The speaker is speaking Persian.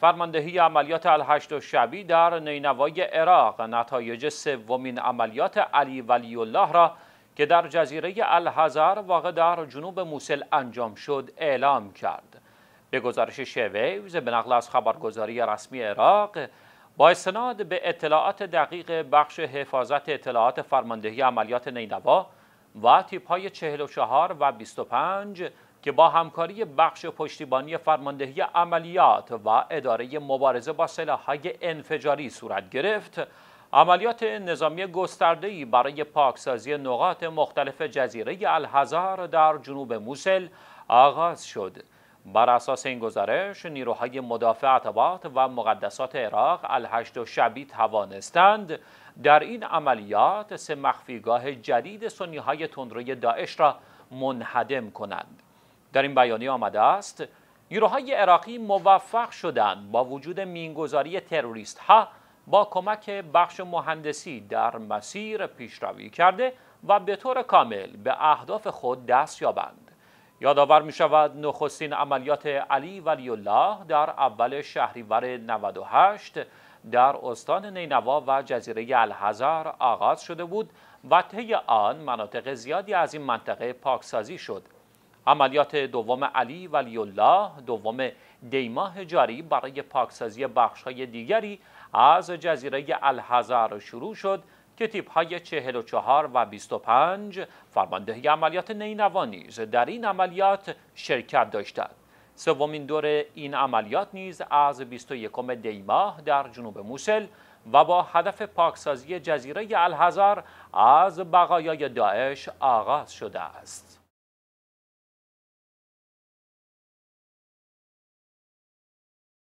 فرماندهی عملیات الهشت و شبی در نینوای عراق نتایج سومین عملیات علی ولی الله را که در جزیره الحزر واقع در جنوب موسل انجام شد اعلام کرد به گزارش شویوز به نقل از خبرگزاری رسمی عراق با استناد به اطلاعات دقیق بخش حفاظت اطلاعات فرماندهی عملیات نینوا و تیپ های 44 و 25 که با همکاری بخش پشتیبانی فرماندهی عملیات و اداره مبارزه با سلاحهای انفجاری صورت گرفت عملیات نظامی گستردهای برای پاکسازی نقاط مختلف جزیره الحزار در جنوب موسل آغاز شد بر اساس این گزارش نیروهای مدافع اتبات و مقدسات عراق الهشت و شبی توانستند در این عملیات سه مخفیگاه جدید سنیهای تندروی داعش را منهدم کنند در این بیانیه آمده است نیروهای عراقی موفق شدند با وجود مینگذاری تروریست ها با کمک بخش مهندسی در مسیر پیشروی کرده و به طور کامل به اهداف خود دست یابند یادآور می شود نخستین عملیات علی ولی الله در اول شهریور 98 در استان نینوا و جزیره الحزر آغاز شده بود و طی آن مناطق زیادی از این منطقه پاکسازی شد عملیات دوم علی ولی الله دوم دیماه جاری برای پاکسازی های دیگری از جزیره الحزر شروع شد که تیپ های 44 و 25 فرماندهی عملیات نینوا نیز در این عملیات شرکت داشتند. سومین دور این عملیات نیز از 21 دیماه در جنوب موسل و با هدف پاکسازی جزیره الحزر از بقایای داعش آغاز شده است.